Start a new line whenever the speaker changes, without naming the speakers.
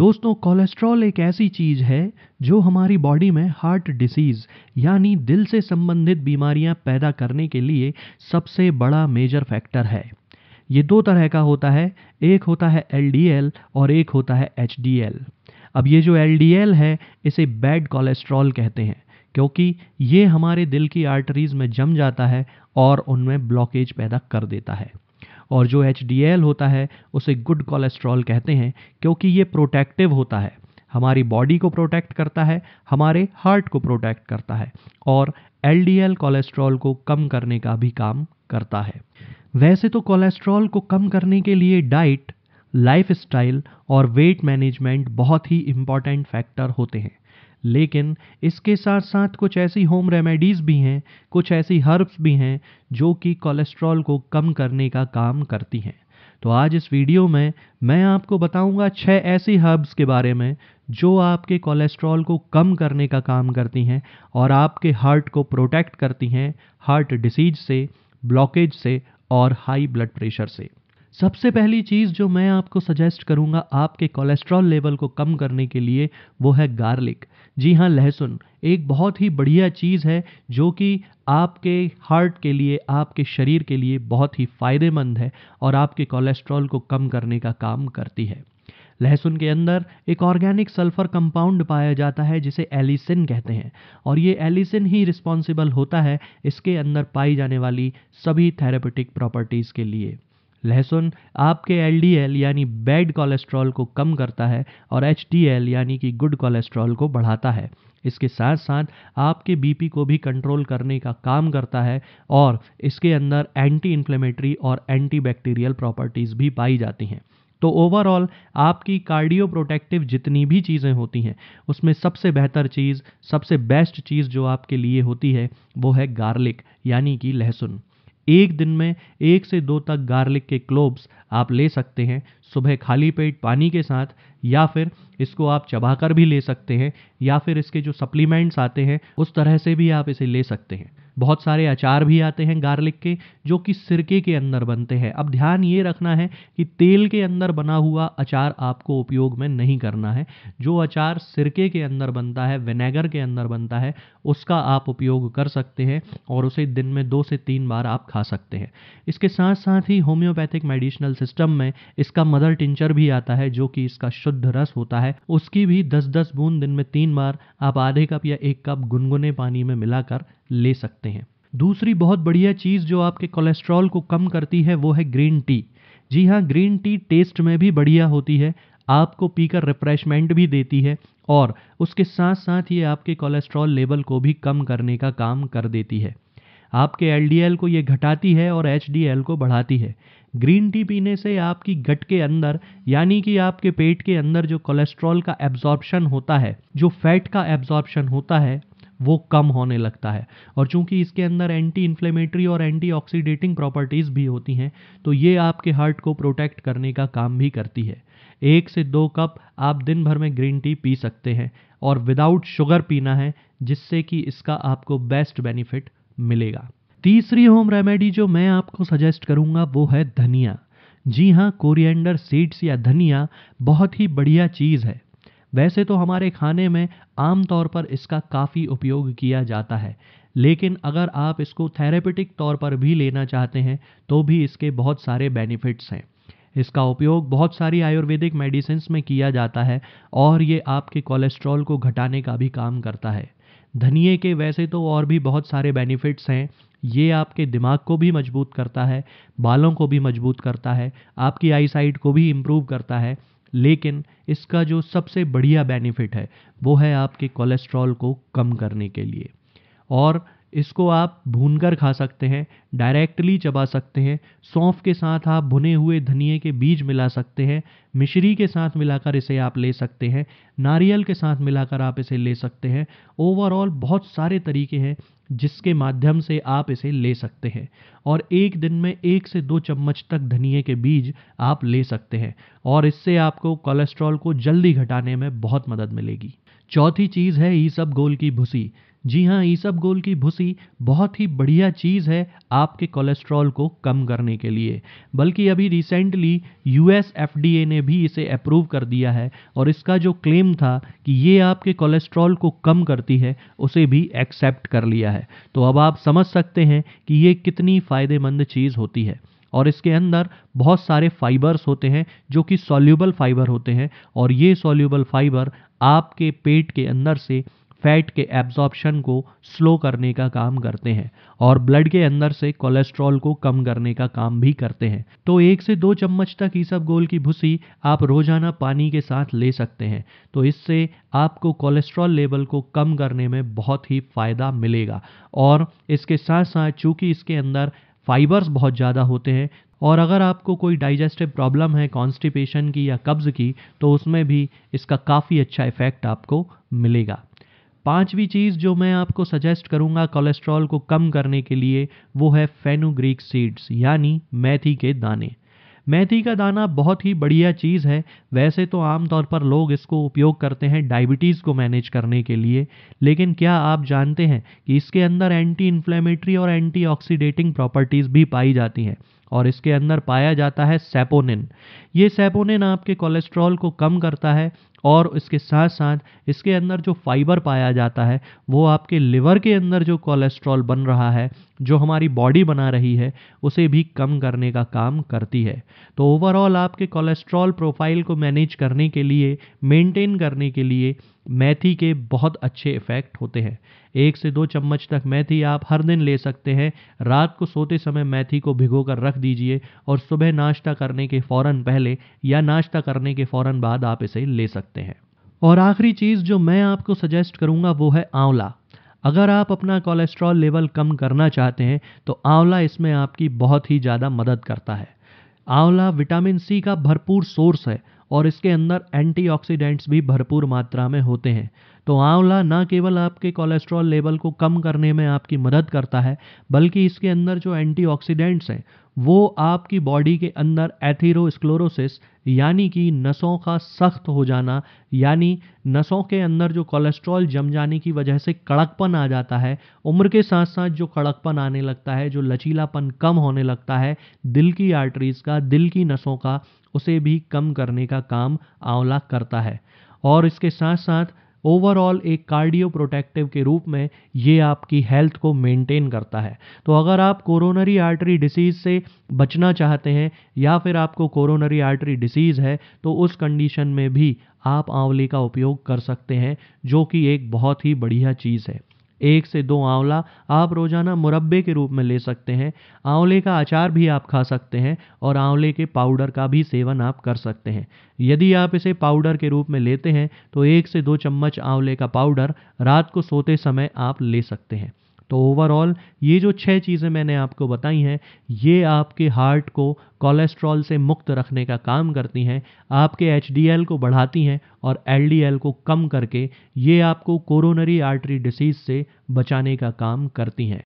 दोस्तों कोलेस्ट्रॉल एक ऐसी चीज़ है जो हमारी बॉडी में हार्ट डिसीज़ यानी दिल से संबंधित बीमारियां पैदा करने के लिए सबसे बड़ा मेजर फैक्टर है ये दो तरह का होता है एक होता है एल और एक होता है एच अब ये जो एल है इसे बैड कोलेस्ट्रॉल कहते हैं क्योंकि ये हमारे दिल की आर्टरीज़ में जम जाता है और उनमें ब्लॉकेज पैदा कर देता है और जो एच होता है उसे गुड कोलेस्ट्रॉल कहते हैं क्योंकि ये प्रोटेक्टिव होता है हमारी बॉडी को प्रोटेक्ट करता है हमारे हार्ट को प्रोटेक्ट करता है और एल कोलेस्ट्रॉल को कम करने का भी काम करता है वैसे तो कोलेस्ट्रॉल को कम करने के लिए डाइट लाइफ स्टाइल और वेट मैनेजमेंट बहुत ही इम्पॉर्टेंट फैक्टर होते हैं लेकिन इसके साथ साथ कुछ ऐसी होम रेमेडीज़ भी हैं कुछ ऐसी हर्ब्स भी हैं जो कि कोलेस्ट्रॉल को कम करने का काम करती हैं तो आज इस वीडियो में मैं आपको बताऊंगा छः ऐसी हर्ब्स के बारे में जो आपके कोलेस्ट्रॉल को कम करने का काम करती हैं और आपके हार्ट को प्रोटेक्ट करती हैं हार्ट डिसीज से ब्लॉकेज से और हाई ब्लड प्रेशर से सबसे पहली चीज़ जो मैं आपको सजेस्ट करूंगा आपके कोलेस्ट्रॉल लेवल को कम करने के लिए वो है गार्लिक जी हाँ लहसुन एक बहुत ही बढ़िया चीज़ है जो कि आपके हार्ट के लिए आपके शरीर के लिए बहुत ही फ़ायदेमंद है और आपके कोलेस्ट्रॉल को कम करने का काम करती है लहसुन के अंदर एक ऑर्गेनिक सल्फर कंपाउंड पाया जाता है जिसे एलिसिन कहते हैं और ये एलिसिन ही रिस्पॉन्सिबल होता है इसके अंदर पाई जाने वाली सभी थेरेपेटिक प्रॉपर्टीज़ के लिए लहसुन आपके एलडीएल यानी बैड कोलेस्ट्रॉल को कम करता है और एचडीएल यानी कि गुड कोलेस्ट्रॉल को बढ़ाता है इसके साथ साथ आपके बीपी को भी कंट्रोल करने का काम करता है और इसके अंदर एंटी इन्फ्लेमेटरी और एंटी बैक्टीरियल प्रॉपर्टीज़ भी पाई जाती हैं तो ओवरऑल आपकी कार्डियो प्रोटेक्टिव जितनी भी चीज़ें होती हैं उसमें सबसे बेहतर चीज़ सबसे बेस्ट चीज़ जो आपके लिए होती है वो है गार्लिक यानी कि लहसुन एक दिन में एक से दो तक गार्लिक के क्लोब्स आप ले सकते हैं सुबह खाली पेट पानी के साथ या फिर इसको आप चबाकर भी ले सकते हैं या फिर इसके जो सप्लीमेंट्स आते हैं उस तरह से भी आप इसे ले सकते हैं बहुत सारे अचार भी आते हैं गार्लिक के जो कि सिरके के अंदर बनते हैं अब ध्यान ये रखना है कि तेल के अंदर बना हुआ अचार आपको उपयोग में नहीं करना है जो अचार सिरके के अंदर बनता है विनेगर के अंदर बनता है उसका आप उपयोग कर सकते हैं और उसे दिन में दो से तीन बार आप खा सकते हैं इसके साथ साथ ही होम्योपैथिक मेडिसिनल सिस्टम में इसका मदर टिंचर भी आता है जो कि इसका शुद्ध रस होता है उसकी भी दस दस बूंद दिन में तीन बार आप आधे कप या एक कप गुनगुने पानी में मिलाकर ले सकते हैं दूसरी बहुत बढ़िया चीज़ जो आपके कोलेस्ट्रॉल को कम करती है वो है ग्रीन टी जी हाँ ग्रीन टी टेस्ट में भी बढ़िया होती है आपको पीकर रिफ्रेशमेंट भी देती है और उसके साथ साथ ये आपके कोलेस्ट्रॉल लेवल को भी कम करने का काम कर देती है आपके एल को ये घटाती है और एच को बढ़ाती है ग्रीन टी पीने से आपकी गट के अंदर यानी कि आपके पेट के अंदर जो कोलेस्ट्रॉल का एब्जॉर्प्शन होता है जो फैट का एब्जॉर्प्शन होता है वो कम होने लगता है और चूंकि इसके अंदर एंटी इन्फ्लेमेटरी और एंटी ऑक्सीडेटिंग प्रॉपर्टीज़ भी होती हैं तो ये आपके हार्ट को प्रोटेक्ट करने का काम भी करती है एक से दो कप आप दिन भर में ग्रीन टी पी सकते हैं और विदाउट शुगर पीना है जिससे कि इसका आपको बेस्ट बेनिफिट मिलेगा तीसरी होम रेमेडी जो मैं आपको सजेस्ट करूंगा वो है धनिया जी हाँ कोरिएंडर सीड्स या धनिया बहुत ही बढ़िया चीज़ है वैसे तो हमारे खाने में आमतौर पर इसका काफ़ी उपयोग किया जाता है लेकिन अगर आप इसको थेरेपेटिक तौर पर भी लेना चाहते हैं तो भी इसके बहुत सारे बेनिफिट्स हैं इसका उपयोग बहुत सारी आयुर्वेदिक मेडिसिन में किया जाता है और ये आपके कोलेस्ट्रॉल को घटाने का भी काम करता है धनिए के वैसे तो और भी बहुत सारे बेनिफिट्स हैं ये आपके दिमाग को भी मजबूत करता है बालों को भी मजबूत करता है आपकी आईसाइट को भी इम्प्रूव करता है लेकिन इसका जो सबसे बढ़िया बेनिफिट है वो है आपके कोलेस्ट्रॉल को कम करने के लिए और इसको आप भूनकर खा सकते हैं डायरेक्टली चबा सकते हैं सौंफ के साथ आप भुने हुए धनिए के बीज मिला सकते हैं मिश्री के साथ मिलाकर इसे आप ले सकते हैं नारियल के साथ मिलाकर आप इसे ले सकते हैं ओवरऑल बहुत सारे तरीके हैं जिसके माध्यम से आप इसे ले सकते हैं और एक दिन में एक से दो चम्मच तक धनिए के बीज आप ले सकते हैं और इससे आपको कोलेस्ट्रॉल को जल्दी घटाने में बहुत मदद मिलेगी चौथी चीज़ है ईसब गोल की भूसी जी हाँ ईसब गोल की भूसी बहुत ही बढ़िया चीज़ है आपके कोलेस्ट्रॉल को कम करने के लिए बल्कि अभी रिसेंटली यूएस एफडीए ने भी इसे अप्रूव कर दिया है और इसका जो क्लेम था कि ये आपके कोलेस्ट्रॉल को कम करती है उसे भी एक्सेप्ट कर लिया है तो अब आप समझ सकते हैं कि ये कितनी फ़ायदेमंद चीज़ होती है और इसके अंदर बहुत सारे फाइबर्स होते हैं जो कि सॉल्यूबल फाइबर होते हैं और ये सॉल्यूबल फाइबर आपके पेट के अंदर से फैट के एब्जॉर्प्शन को स्लो करने का काम करते हैं और ब्लड के अंदर से कोलेस्ट्रॉल को कम करने का काम भी करते हैं तो एक से दो चम्मच तक ये सब गोल की भूसी आप रोजाना पानी के साथ ले सकते हैं तो इससे आपको कोलेस्ट्रॉल लेवल को कम करने में बहुत ही फ़ायदा मिलेगा और इसके साथ साथ चूँकि इसके अंदर फाइबर्स बहुत ज़्यादा होते हैं और अगर आपको कोई डाइजेस्टिव प्रॉब्लम है कॉन्स्टिपेशन की या कब्ज़ की तो उसमें भी इसका काफ़ी अच्छा इफ़ेक्ट आपको मिलेगा पांचवी चीज़ जो मैं आपको सजेस्ट करूंगा कोलेस्ट्रॉल को कम करने के लिए वो है फेनुग्रीक सीड्स यानी मेथी के दाने मेथी का दाना बहुत ही बढ़िया चीज़ है वैसे तो आमतौर पर लोग इसको उपयोग करते हैं डायबिटीज़ को मैनेज करने के लिए लेकिन क्या आप जानते हैं कि इसके अंदर एंटी इन्फ्लेमेटरी और ऑक्सीडेटिंग प्रॉपर्टीज़ भी पाई जाती हैं और इसके अंदर पाया जाता है सेपोनिन ये सेपोनिन आपके कोलेस्ट्रॉल को कम करता है और इसके साथ साथ इसके अंदर जो फाइबर पाया जाता है वो आपके लिवर के अंदर जो कोलेस्ट्रॉल बन रहा है जो हमारी बॉडी बना रही है उसे भी कम करने का काम करती है तो ओवरऑल आपके कोलेस्ट्रॉल प्रोफाइल को मैनेज करने के लिए मेंटेन करने के लिए मेथी के बहुत अच्छे इफ़ेक्ट होते हैं एक से दो चम्मच तक मेथी आप हर दिन ले सकते हैं रात को सोते समय मेथी को भिगो कर रख दीजिए और सुबह नाश्ता करने के फ़ौरन पहले या नाश्ता करने के फ़ौरन बाद आप इसे ले सकते हैं और आखिरी चीज़ जो मैं आपको सजेस्ट करूँगा वो है आंवला अगर आप अपना कोलेस्ट्रॉल लेवल कम करना चाहते हैं तो आंवला इसमें आपकी बहुत ही ज़्यादा मदद करता है आंवला विटामिन सी का भरपूर सोर्स है और इसके अंदर एंटीऑक्सीडेंट्स भी भरपूर मात्रा में होते हैं तो आंवला ना केवल आपके कोलेस्ट्रॉल लेवल को कम करने में आपकी मदद करता है बल्कि इसके अंदर जो एंटीऑक्सीडेंट्स हैं वो आपकी बॉडी के अंदर एथीरोस्क्लोरोसिस यानी कि नसों का सख्त हो जाना यानी नसों के अंदर जो कोलेस्ट्रॉल जम जाने की वजह से कड़कपन आ जाता है उम्र के साथ साथ जो कड़कपन आने लगता है जो लचीलापन कम होने लगता है दिल की आर्टरीज का दिल की नसों का उसे भी कम करने का काम आंवला करता है और इसके साथ साथ ओवरऑल एक कार्डियो प्रोटेक्टिव के रूप में ये आपकी हेल्थ को मेंटेन करता है तो अगर आप कोरोनरी आर्टरी डिसीज़ से बचना चाहते हैं या फिर आपको कोरोनरी आर्टरी डिसीज़ है तो उस कंडीशन में भी आप आंवले का उपयोग कर सकते हैं जो कि एक बहुत ही बढ़िया चीज़ है एक से दो आंवला आप रोज़ाना मुरब्बे के रूप में ले सकते हैं आंवले का अचार भी आप खा सकते हैं और आंवले के पाउडर का भी सेवन आप कर सकते हैं यदि आप इसे पाउडर के रूप में लेते हैं तो एक से दो चम्मच आंवले का पाउडर रात को सोते समय आप ले सकते हैं तो ओवरऑल ये जो छह चीज़ें मैंने आपको बताई हैं ये आपके हार्ट को कोलेस्ट्रॉल से मुक्त रखने का काम करती हैं आपके एच को बढ़ाती हैं और एल को कम करके ये आपको कोरोनरी आर्टरी डिसीज़ से बचाने का काम करती हैं